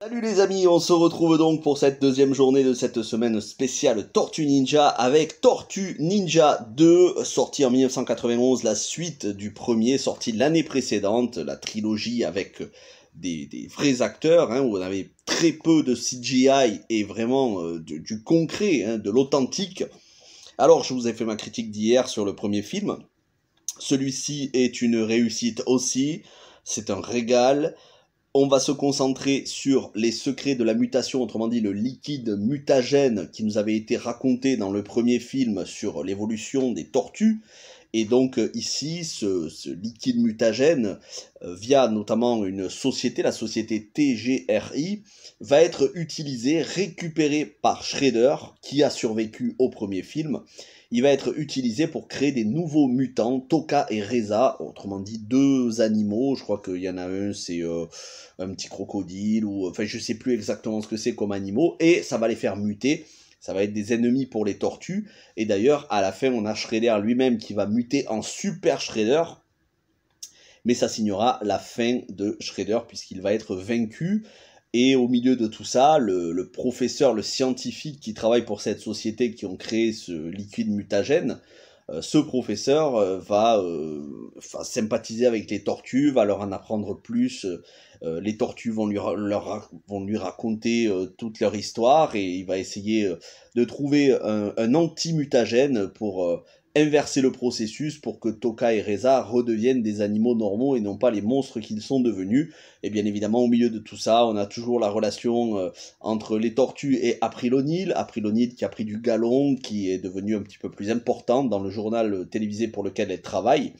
Salut les amis, on se retrouve donc pour cette deuxième journée de cette semaine spéciale Tortue Ninja avec Tortue Ninja 2, sorti en 1991, la suite du premier, sorti l'année précédente, la trilogie avec des, vrais acteurs, hein, où on avait très peu de CGI et vraiment euh, du, concret, hein, de l'authentique. Alors je vous ai fait ma critique d'hier sur le premier film. Celui-ci est une réussite aussi, c'est un régal. On va se concentrer sur les secrets de la mutation, autrement dit le liquide mutagène qui nous avait été raconté dans le premier film sur l'évolution des tortues. Et donc euh, ici, ce, liquide mutagène, euh, via notamment une société, la société TGRI, va être utilisé, récupéré par Shredder, qui a survécu au premier film. Il va être utilisé pour créer des nouveaux mutants, Toka et Reza, autrement dit deux animaux. Je crois qu'il y en a un, c'est euh, un petit crocodile, ou enfin je ne sais plus exactement ce que c'est comme animaux, et ça va les faire muter ça va être des ennemis pour les tortues. Et d'ailleurs, à la fin, on a Shredder lui-même qui va muter en Super Schrader, Mais ça signera la fin de Schrader puisqu'il va être vaincu. Et au milieu de tout ça, le, professeur, le scientifique qui travaille pour cette société qui ont créé ce liquide mutagène, euh, ce professeur euh, va euh, sympathiser avec les tortues, va leur en apprendre plus. les tortues vont lui, vont lui raconter toute leur histoire et il va essayer de trouver un, un anti-mutagène pour inverser le processus pour que Toka et Reza redeviennent des animaux normaux et non pas les monstres qu'ils sont devenus. Et bien évidemment, au milieu de tout ça, on a toujours la relation euh, entre les tortues et April O'Neil. April O'Neil qui a pris du galon, qui est devenu un petit peu plus importante dans le journal télévisé pour lequel elle travaille.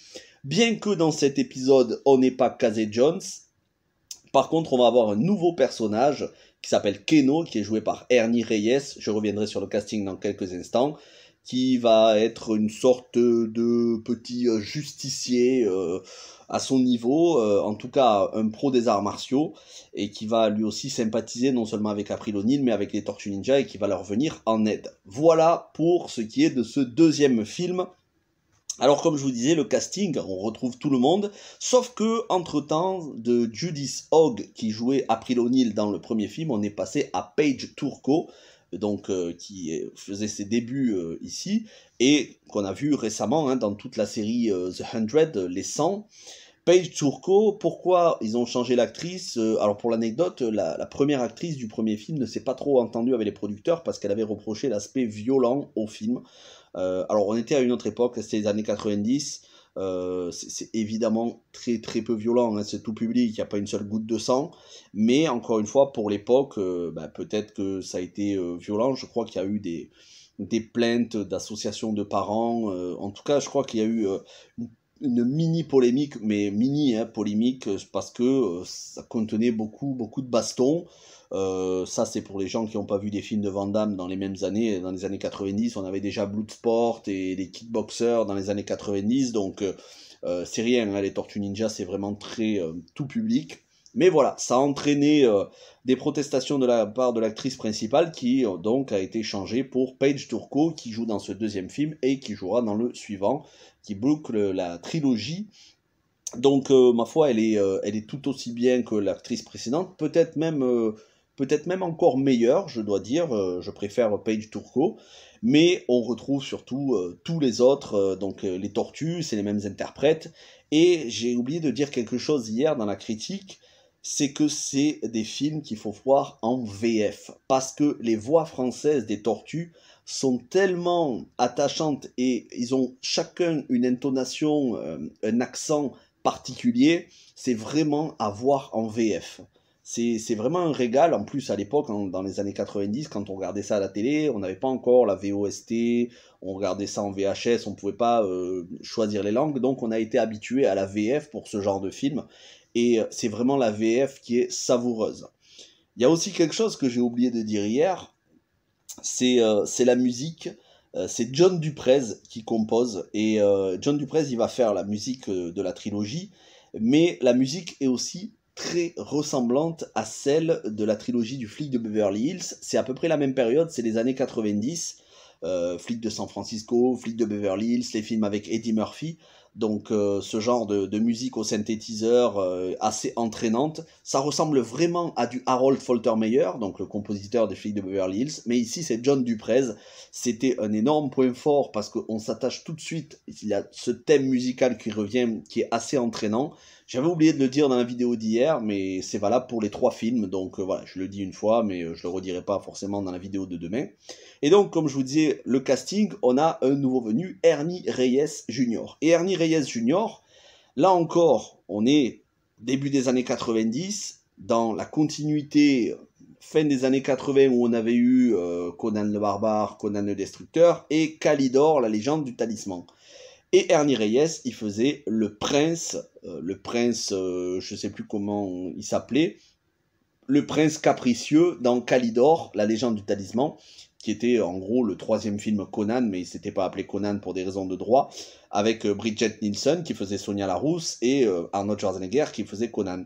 Bien que dans cet épisode, on n'est pas Casey Jones. Par contre, on va avoir un nouveau personnage qui s'appelle Keno, qui est joué par Ernie Reyes. Je reviendrai sur le casting dans quelques instants qui va être une sorte de petit euh, justicier euh, à son niveau, euh, en tout cas un pro des arts martiaux, et qui va lui aussi sympathiser non seulement avec April O'Neil, mais avec les Tortues Ninja, et qui va leur venir en aide. Voilà pour ce qui est de ce deuxième film. Alors comme je vous disais, le casting, on retrouve tout le monde, sauf que entre temps, de Judith Hogg qui jouait April O'Neil dans le premier film, on est passé à Paige Turco, donc euh, qui faisait ses débuts euh, ici et qu'on a vu récemment hein, dans toute la série euh, The 100, les 100. Paige Turco, pourquoi ils ont changé l'actrice Alors pour l'anecdote, la, la, première actrice du premier film ne s'est pas trop entendue avec les producteurs parce qu'elle avait reproché l'aspect violent au film. alors on était à une autre époque, c'était les années 90. Euh, c'est évidemment très très peu violent, hein, c'est tout public, il n'y a pas une seule goutte de sang, mais encore une fois, pour l'époque, euh, bah, peut-être que ça a été euh, violent, je crois qu'il y a eu des, des plaintes d'associations de parents, en tout cas, je crois qu'il y a eu une une mini polémique, mais mini hein, polémique, euh, parce que euh, ça contenait beaucoup, beaucoup de bastons. Euh, ça, c'est pour les gens qui n'ont pas vu des films de Van dans les mêmes années. Dans les années 90, on avait déjà Bloodsport et les kickboxers dans les années 90. Donc, c'est rien. Hein. les Tortues Ninja, c'est vraiment très tout public. Mais voilà, ça a entraîné euh, des protestations de la part de l'actrice principale qui euh, donc a été changée pour Paige Turco qui joue dans ce deuxième film et qui jouera dans le suivant, qui boucle la trilogie. Donc euh, ma foi, elle est, elle est tout aussi bien que l'actrice précédente, peut-être même, peut même encore meilleure, je dois dire. je préfère Paige Turco mais on retrouve surtout tous les autres, donc les tortues, c'est les mêmes interprètes. Et j'ai oublié de dire quelque chose hier dans la critique, c'est que c'est des films qu'il faut voir en VF. Parce que les voix françaises des tortues sont tellement attachantes et ils ont chacun une intonation, euh, un accent particulier. C'est vraiment à voir en VF. C'est vraiment un régal. En plus, à l'époque, dans les années 90, quand on regardait ça à la télé, on n'avait pas encore la VOST, on regardait ça en VHS, on ne pouvait pas euh, choisir les langues. Donc, on a été habitué à la VF pour ce genre de film et euh, c'est vraiment la VF qui est savoureuse. Il y a aussi quelque chose que j'ai oublié de dire hier, c'est euh, la musique. Euh, c'est John Duprez qui compose et John Duprez il va faire la musique de la trilogie, mais la musique est aussi très ressemblante à celle de la trilogie du flic de Beverly Hills. C'est à peu près la même période, c'est les années 90. flic de San Francisco, flic de Beverly Hills, les films avec Eddie Murphy. Donc euh, ce genre de, musique au synthétiseur euh, assez entraînante, ça ressemble vraiment à du Harold Faltermeyer, donc le compositeur des filles de Beverly Hills, mais ici c'est John Duprez. C'était un énorme point fort parce qu'on s'attache tout de suite, il y a ce thème musical qui revient, qui est assez entraînant, j'avais oublié de le dire dans la vidéo d'hier, mais c'est valable pour les trois films. Donc euh, voilà, je le dis une fois, mais euh, je le redirai pas forcément dans la vidéo de demain. Et donc, comme je vous disais, le casting, on a un nouveau venu, Ernie Reyes Jr. Et Ernie Reyes Jr., là encore, on est début des années 90, dans la continuité fin des années 80 où on avait eu euh, Conan le Barbare, Conan le Destructeur et Kalidor, la légende du talisman. Et Ernie Reyes, il faisait le prince, euh, le prince, euh, je ne sais plus comment il s'appelait, le prince capricieux dans Calidor, la légende du talisman, qui était en gros le troisième film Conan, mais il s'était pas appelé Conan pour des raisons de droit, avec euh, Bridget Nielsen qui faisait Sonia Larousse et Arnold Schwarzenegger qui faisait Conan.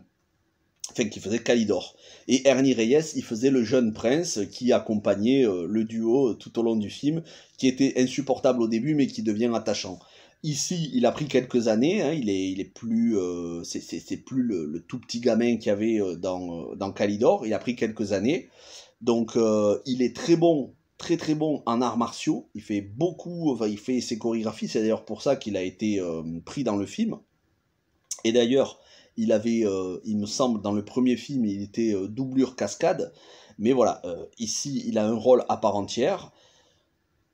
Enfin, qui faisait Calidor. Et Ernie Reyes, il faisait le jeune prince qui accompagnait le duo tout au long du film, qui était insupportable au début, mais qui devient attachant. Ici, il a pris quelques années. Hein. il, est, il est plus, euh, c'est, c'est, plus le, tout petit gamin qu'il y avait euh, dans, euh, dans Calidor. Il a pris quelques années. Donc, il est très bon, très très bon en arts martiaux. Il fait beaucoup, enfin, il fait ses chorégraphies. C'est d'ailleurs pour ça qu'il a été pris dans le film. Et d'ailleurs, il avait, il me semble, dans le premier film, il était doublure cascade. Mais voilà, ici, il a un rôle à part entière.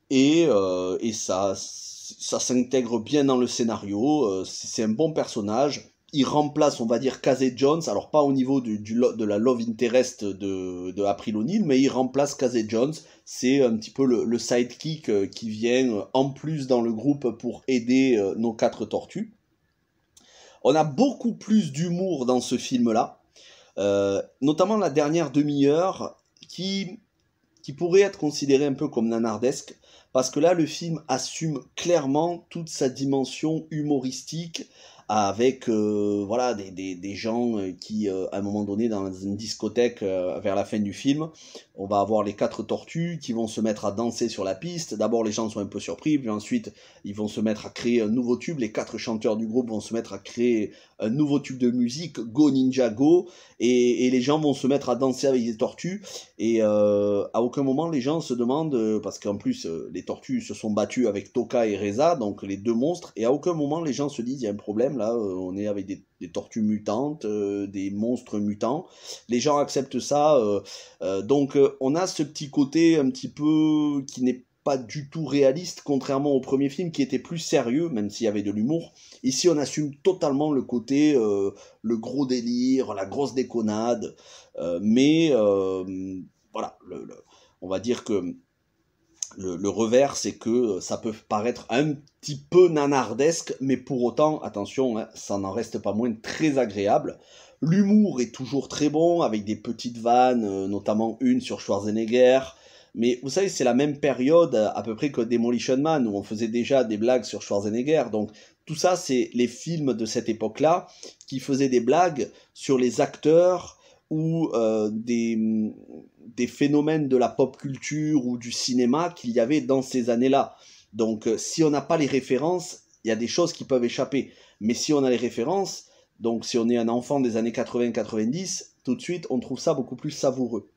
Et, et ça ça s'intègre bien dans le scénario, euh, c'est un bon personnage, il remplace, on va dire, Casey Jones, alors pas au niveau du, de la love interest de, de April O'Neil, mais il remplace Casey Jones. C'est un petit peu le, sidekick euh, qui vient euh, en plus dans le groupe pour aider nos quatre tortues. On a beaucoup plus d'humour dans ce film-là, notamment la dernière demi-heure qui, qui pourrait être considérée un peu comme nanardesque parce que là, le film assume clairement toute sa dimension humoristique avec euh, voilà des, des, des, gens euh, qui euh, à un moment donné dans une discothèque vers la fin du film on va avoir les quatre tortues qui vont se mettre à danser sur la piste d'abord les gens sont un peu surpris puis ensuite ils vont se mettre à créer un nouveau tube les quatre chanteurs du groupe vont se mettre à créer un nouveau tube de musique Go Ninja Go et, et les gens vont se mettre à danser avec les tortues et à aucun moment les gens se demandent parce qu'en plus les tortues se sont battues avec Toka et Reza donc les deux monstres et à aucun moment les gens se disent il y a un problème Là, euh, on est avec des, tortues mutantes, euh, des monstres mutants. Les gens acceptent ça. Euh, donc, on a ce petit côté un petit peu qui n'est pas du tout réaliste, contrairement au premier film qui était plus sérieux, même s'il y avait de l'humour. Ici, on assume totalement le côté, le gros délire, la grosse déconnade. mais voilà, on va dire que le, revers, c'est que euh, ça peut paraître un petit peu nanardesque, mais pour autant, attention, hein, ça n'en reste pas moins très agréable. L'humour est toujours très bon, avec des petites vannes, euh, notamment une sur Schwarzenegger. Mais vous savez, c'est la même période euh, à peu près que Demolition Man, où on faisait déjà des blagues sur Schwarzenegger. Donc tout ça, c'est les films de cette époque-là qui faisaient des blagues sur les acteurs, ou euh, des, phénomènes de la pop culture ou du cinéma qu'il y avait dans ces années-là. Donc euh, si on n'a pas les références, il y a des choses qui peuvent échapper. Mais si on a les références, donc si on est un enfant des années 80-90, tout de suite on trouve ça beaucoup plus savoureux.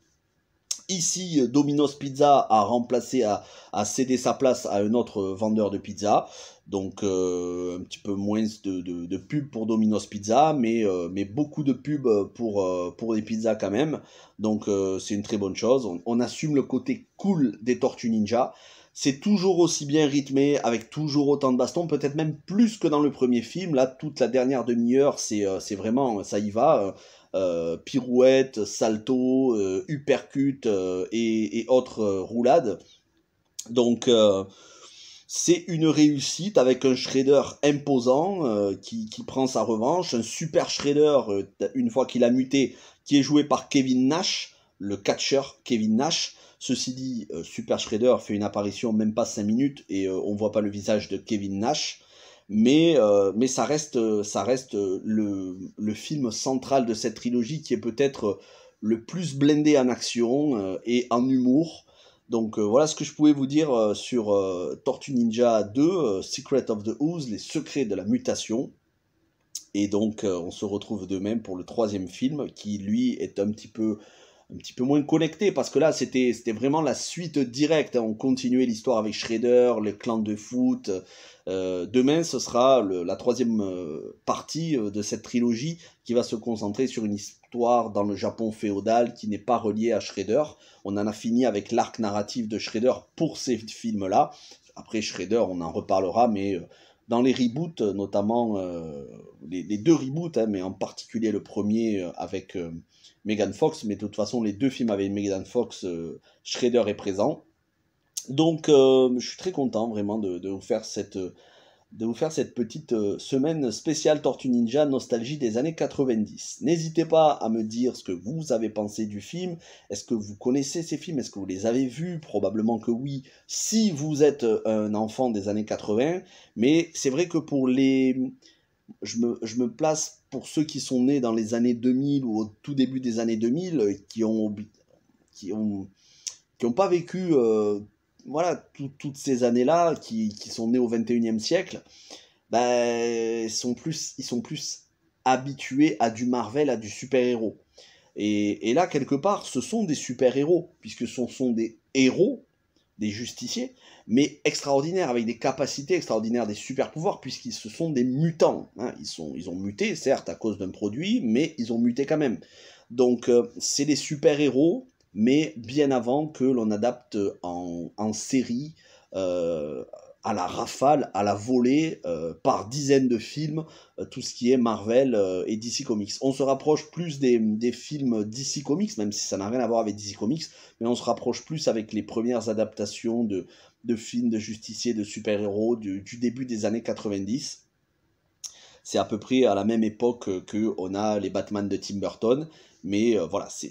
Ici, euh, Domino's Pizza a remplacé, a, a cédé sa place à un autre vendeur de pizza. Donc euh, un petit peu moins de, de, de pubs pour Domino's Pizza, mais, euh, mais beaucoup de pubs pour, des euh, pour les pizzas quand même. Donc c'est une très bonne chose. On, assume le côté cool des Tortues Ninja. C'est toujours aussi bien rythmé, avec toujours autant de bastons, peut-être même plus que dans le premier film. Là, toute la dernière demi-heure, c'est vraiment, ça y va. pirouette, salto, uppercut et, et, autres roulades. Donc c'est une réussite avec un shredder imposant euh, qui, prend sa revanche, un super shredder euh, une fois qu'il a muté, qui est joué par Kevin Nash, le catcher Kevin Nash. Ceci dit, euh, Super Shredder fait une apparition même pas 5 minutes et on voit pas le visage de Kevin Nash, mais, ça reste, ça reste le, le, film central de cette trilogie qui est peut-être le plus blendé en action et en humour donc euh, voilà ce que je pouvais vous dire euh, sur euh, Tortue Ninja 2, Secret of the Ooze, les secrets de la mutation. Et donc on se retrouve de même pour le troisième film qui lui est un petit peu un petit peu moins connecté parce que là c'était c'était vraiment la suite directe. Hein. On continuait l'histoire avec Shredder, les clans de foot. Euh, demain ce sera le, la troisième euh, partie euh, de cette trilogie qui va se concentrer sur une histoire dans le Japon féodal qui n'est pas reliée à Shredder. On en a fini avec l'arc narratif de Shredder pour ces films là. Après Shredder on en reparlera mais dans les reboots notamment les, deux reboots hein, mais en particulier le premier avec Megan Fox, mais de toute façon, les deux films avaient Megan Fox, Schrader euh, Shredder est présent. Donc, euh, je suis très content vraiment de, vous faire cette, de vous faire cette petite euh, semaine spéciale Tortue Ninja Nostalgie des années 90. N'hésitez pas à me dire ce que vous avez pensé du film. Est-ce que vous connaissez ces films Est-ce que vous les avez vus Probablement que oui, si vous êtes un enfant des années 80. Mais c'est vrai que pour les... Je me, je me place pour ceux qui sont nés dans les années 2000 ou au tout début des années 2000, euh, qui ont, qui ont, qui ont pas vécu euh, voilà, toutes ces années-là, qui, qui, sont nés au 21e siècle, ben, ils, sont plus, ils sont plus habitués à du Marvel, à du super-héros. Et, et, là, quelque part, ce sont des super-héros, puisque ce sont des héros des justiciers, mais extraordinaires, avec des capacités extraordinaires, des super pouvoirs, puisqu'ils se sont des mutants. Hein. Ils, sont, ils ont muté, certes, à cause d'un produit, mais ils ont muté quand même. Donc, euh, c'est des super-héros, mais bien avant que l'on adapte en, en série, euh, à la rafale, à la volée, euh, par dizaines de films, euh, tout ce qui est Marvel euh, et DC Comics. On se rapproche plus des, films DC Comics, même si ça n'a rien à voir avec DC Comics, mais on se rapproche plus avec les premières adaptations de, films de justiciers, de super-héros du, début des années 90. C'est à peu près à la même époque que on a les Batman de Tim Burton, mais voilà, c'est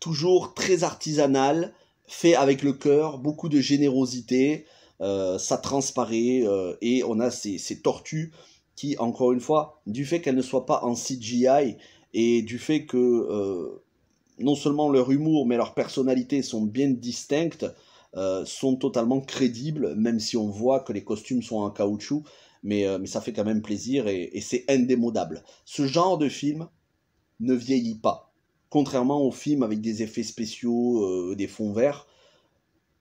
toujours très artisanal, fait avec le cœur, beaucoup de générosité, euh, ça transparaît euh, et on a ces, tortues qui, encore une fois, du fait qu'elles ne soient pas en CGI et du fait que euh, non seulement leur humour mais leur personnalité sont bien distinctes, sont totalement crédibles, même si on voit que les costumes sont en caoutchouc, mais, ça fait quand même plaisir et c'est indémodable. Ce genre de film ne vieillit pas, contrairement aux films avec des effets spéciaux, des fonds verts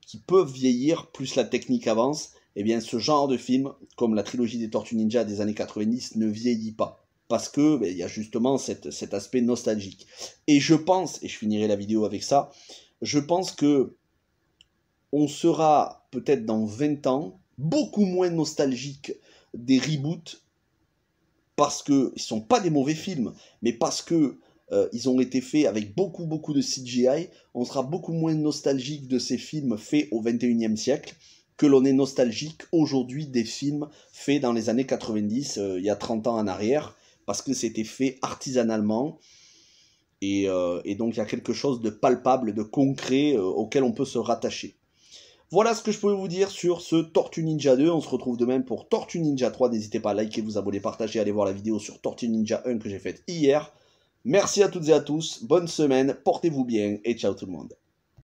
qui peuvent vieillir, plus la technique avance, et eh bien ce genre de film, comme la trilogie des Tortues Ninja des années 90, ne vieillit pas. Parce que ben, il y a justement cet aspect nostalgique. Et je pense, et je finirai la vidéo avec ça, je pense que on sera peut-être dans 20 ans beaucoup moins nostalgique des reboots parce que ils sont pas des mauvais films, mais parce que euh, ils ont été faits avec beaucoup, beaucoup de CGI. On sera beaucoup moins nostalgique de ces films faits au 21e siècle que l'on est nostalgique aujourd'hui des films faits dans les années 90, euh, il y a 30 ans en arrière, parce que c'était fait artisanalement. Et, euh, et, donc il y a quelque chose de palpable, de concret auquel on peut se rattacher. Voilà ce que je pouvais vous dire sur ce Tortue Ninja 2. On se retrouve demain pour Tortue Ninja 3. N'hésitez pas à liker, vous abonner, partager, aller voir la vidéo sur Tortue Ninja 1 que j'ai faite hier. Merci à toutes et à tous, bonne semaine, portez-vous bien et ciao tout le monde.